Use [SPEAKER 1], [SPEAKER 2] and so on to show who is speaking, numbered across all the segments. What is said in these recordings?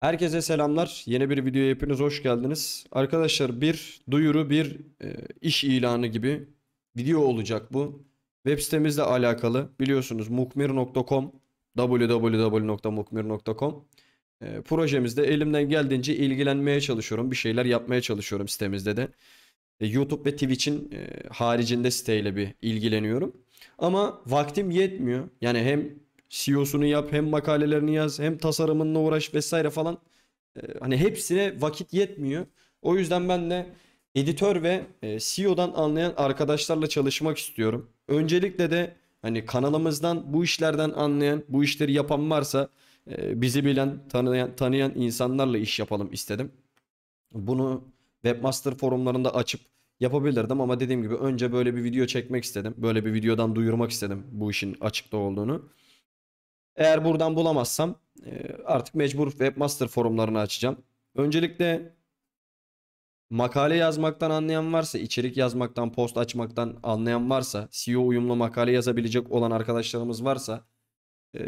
[SPEAKER 1] Herkese selamlar. Yeni bir videoya hepiniz hoş geldiniz. Arkadaşlar bir duyuru, bir e, iş ilanı gibi video olacak bu. Web sitemizle alakalı biliyorsunuz mukmir.com www.mukmir.com e, projemizde elimden geldiğince ilgilenmeye çalışıyorum. Bir şeyler yapmaya çalışıyorum sitemizde de. E, YouTube ve Twitch'in e, haricinde siteyle bir ilgileniyorum. Ama vaktim yetmiyor. Yani hem CEO'sunu yap hem makalelerini yaz hem tasarımınla uğraş vesaire falan. Ee, hani hepsine vakit yetmiyor. O yüzden ben de editör ve e, CEO'dan anlayan arkadaşlarla çalışmak istiyorum. Öncelikle de hani kanalımızdan bu işlerden anlayan, bu işleri yapan varsa e, bizi bilen, tanıyan, tanıyan insanlarla iş yapalım istedim. Bunu webmaster forumlarında açıp yapabilirdim ama dediğim gibi önce böyle bir video çekmek istedim. Böyle bir videodan duyurmak istedim bu işin açıkta olduğunu. Eğer buradan bulamazsam e, artık mecbur webmaster forumlarını açacağım. Öncelikle makale yazmaktan anlayan varsa, içerik yazmaktan, post açmaktan anlayan varsa, SEO uyumlu makale yazabilecek olan arkadaşlarımız varsa e,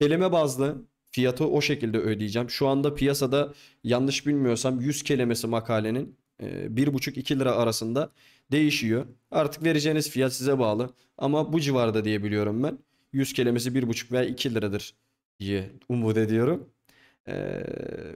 [SPEAKER 1] kelime bazlı fiyatı o şekilde ödeyeceğim. Şu anda piyasada yanlış bilmiyorsam 100 kelimesi makalenin 1,5-2 e, lira arasında değişiyor. Artık vereceğiniz fiyat size bağlı ama bu civarda diye biliyorum ben. 100 kelimesi 1,5 veya 2 liradır diye umut ediyorum. Ee,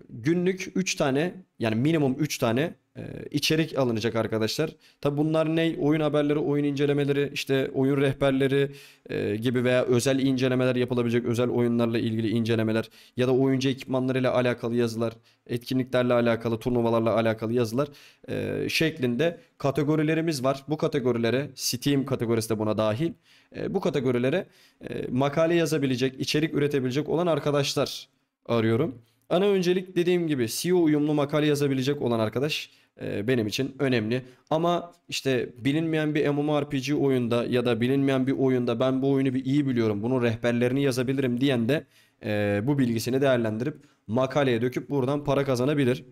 [SPEAKER 1] günlük 3 tane yani minimum 3 tane e, içerik alınacak arkadaşlar. Tabi bunlar ne? Oyun haberleri, oyun incelemeleri, işte oyun rehberleri e, gibi veya özel incelemeler yapılabilecek özel oyunlarla ilgili incelemeler ya da oyuncu ekipmanlarıyla alakalı yazılar, etkinliklerle alakalı, turnuvalarla alakalı yazılar e, şeklinde kategorilerimiz var. Bu kategorilere Steam kategorisi de buna dahil. E, bu kategorilere e, makale yazabilecek, içerik üretebilecek olan arkadaşlar arıyorum. Ana öncelik dediğim gibi SEO uyumlu makale yazabilecek olan arkadaş e, benim için önemli. Ama işte bilinmeyen bir MMORPG oyunda ya da bilinmeyen bir oyunda ben bu oyunu bir iyi biliyorum, bunun rehberlerini yazabilirim diyen de e, bu bilgisini değerlendirip makaleye döküp buradan para kazanabilir.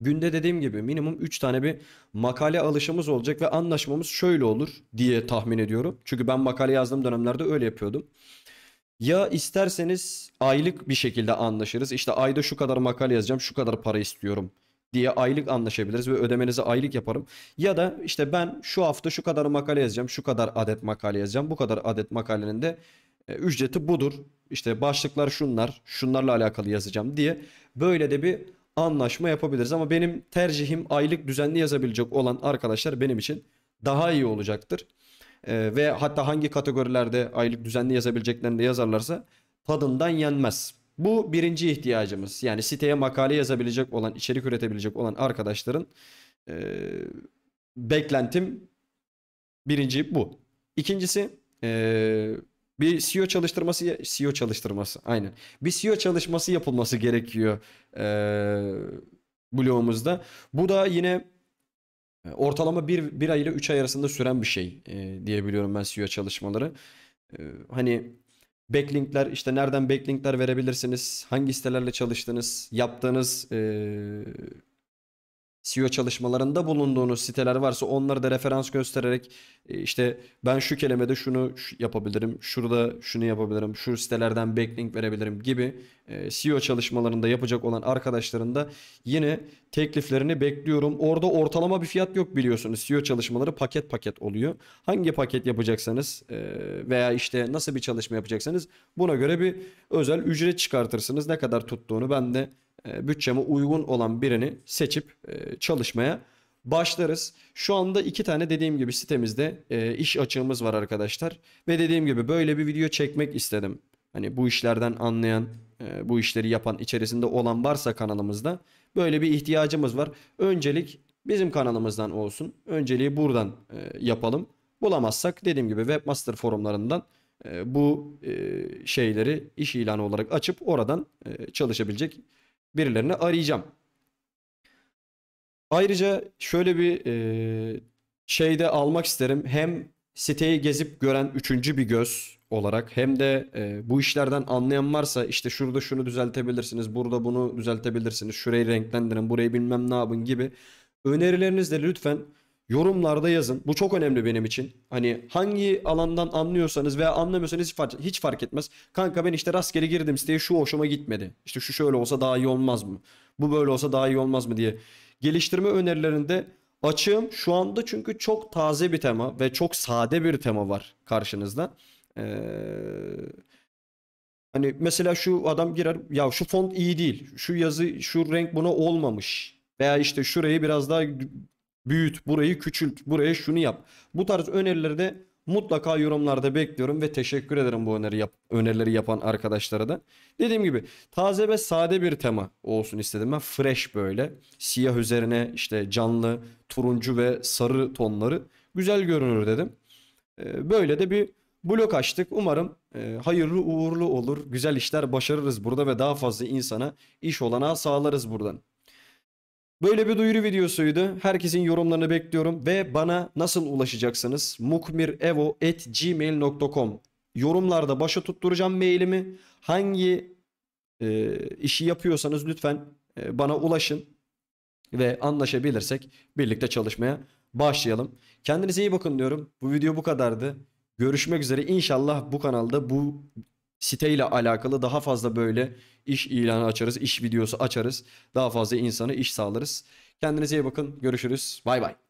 [SPEAKER 1] Günde dediğim gibi minimum 3 tane bir makale alışımız olacak ve anlaşmamız şöyle olur diye tahmin ediyorum. Çünkü ben makale yazdığım dönemlerde öyle yapıyordum. Ya isterseniz aylık bir şekilde anlaşırız. İşte ayda şu kadar makale yazacağım, şu kadar para istiyorum.'' diye aylık anlaşabiliriz ve ödemenizi aylık yaparım. Ya da işte ben şu hafta şu kadar makale yazacağım, şu kadar adet makale yazacağım, bu kadar adet makalenin de e, ücreti budur. İşte başlıklar şunlar, şunlarla alakalı yazacağım diye böyle de bir anlaşma yapabiliriz. Ama benim tercihim aylık düzenli yazabilecek olan arkadaşlar benim için daha iyi olacaktır. Ee, ve hatta hangi kategorilerde aylık düzenli yazabileceklerini de yazarlarsa tadından yenmez. Bu birinci ihtiyacımız. Yani siteye makale yazabilecek olan, içerik üretebilecek olan arkadaşların e, beklentim birinci bu. İkincisi e, bir SEO çalıştırması, SEO çalıştırması aynen. Bir SEO çalışması yapılması gerekiyor e, blogumuzda. Bu da yine e, ortalama bir, bir ay ile üç ay arasında süren bir şey e, diyebiliyorum ben SEO çalışmaları. E, hani Backlinkler işte nereden backlinkler verebilirsiniz? Hangi sitelerle çalıştınız? Yaptığınız SEO çalışmalarında bulunduğunuz siteler varsa onları da referans göstererek e, işte ben şu kelimede şunu yapabilirim, şurada şunu yapabilirim, şu sitelerden backlink verebilirim gibi e, SEO çalışmalarında yapacak olan arkadaşların da yine tekliflerini bekliyorum. Orada ortalama bir fiyat yok biliyorsunuz. SEO çalışmaları paket paket oluyor. Hangi paket yapacaksanız e, veya işte nasıl bir çalışma yapacaksanız buna göre bir özel ücret çıkartırsınız. Ne kadar tuttuğunu ben de e, bütçeme uygun olan birini seçip e, çalışmaya başlarız. Şu anda iki tane dediğim gibi sitemizde e, iş açığımız var arkadaşlar. Ve dediğim gibi böyle bir video çekmek istedim. Hani bu işlerden anlayan, bu işleri yapan, içerisinde olan varsa kanalımızda böyle bir ihtiyacımız var. Öncelik bizim kanalımızdan olsun. Önceliği buradan yapalım. Bulamazsak dediğim gibi webmaster forumlarından bu şeyleri iş ilanı olarak açıp oradan çalışabilecek birilerini arayacağım. Ayrıca şöyle bir e, şey de almak isterim. Hem siteyi gezip gören üçüncü bir göz olarak hem de e, bu işlerden anlayan varsa işte şurada şunu düzeltebilirsiniz, burada bunu düzeltebilirsiniz, şurayı renklendirin, burayı bilmem ne yapın gibi önerilerinizle lütfen Yorumlarda yazın. Bu çok önemli benim için. Hani hangi alandan anlıyorsanız veya anlamıyorsanız hiç fark, hiç fark etmez. Kanka ben işte rastgele girdim siteye şu hoşuma gitmedi. İşte şu şöyle olsa daha iyi olmaz mı? Bu böyle olsa daha iyi olmaz mı diye. Geliştirme önerilerinde açığım şu anda çünkü çok taze bir tema ve çok sade bir tema var karşınızda. Ee, hani mesela şu adam girer ya şu font iyi değil. Şu yazı şu renk buna olmamış. Veya işte şurayı biraz daha büyüt, burayı küçült, buraya şunu yap. Bu tarz önerileri de mutlaka yorumlarda bekliyorum ve teşekkür ederim bu öneri yap önerileri yapan arkadaşlara da. Dediğim gibi taze ve sade bir tema olsun istedim ben. Fresh böyle. Siyah üzerine işte canlı, turuncu ve sarı tonları güzel görünür dedim. Ee, böyle de bir blok açtık. Umarım e, hayırlı uğurlu olur. Güzel işler başarırız burada ve daha fazla insana iş olanağı sağlarız buradan. Böyle bir duyuru videosuydu. Herkesin yorumlarını bekliyorum ve bana nasıl ulaşacaksınız? mukmirevo.gmail.com Yorumlarda başa tutturacağım mailimi. Hangi e, işi yapıyorsanız lütfen e, bana ulaşın ve anlaşabilirsek birlikte çalışmaya başlayalım. Kendinize iyi bakın diyorum. Bu video bu kadardı. Görüşmek üzere. İnşallah bu kanalda bu siteyle alakalı daha fazla böyle iş ilanı açarız, iş videosu açarız. Daha fazla insana iş sağlarız. Kendinize iyi bakın. Görüşürüz. Bay bay.